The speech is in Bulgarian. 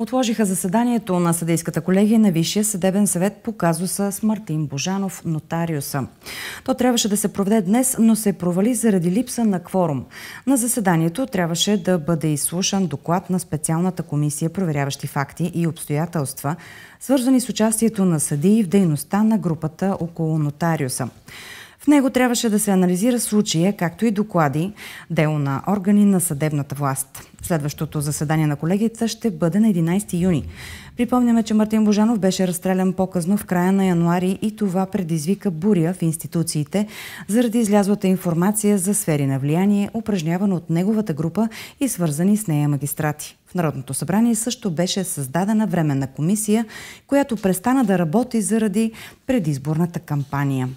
Отложиха заседанието на съдейската колегия на Висшия съдебен съвет по казуса с Мартин Божанов, нотариуса. То трябваше да се проведе днес, но се провали заради липса на кворум. На заседанието трябваше да бъде изслушан доклад на специалната комисия проверяващи факти и обстоятелства, свързани с участието на съдии в дейността на групата около нотариуса него трябваше да се анализира случая, както и доклади, дело на органи на съдебната власт. Следващото заседание на колегията ще бъде на 11 юни. Припомняме, че Мартин Божанов беше разстрелян по-късно в края на януари и това предизвика буря в институциите заради излязлата информация за сфери на влияние, упражнявано от неговата група и свързани с нея магистрати. В Народното събрание също беше създадена временна комисия, която престана да работи заради предизборната кампания.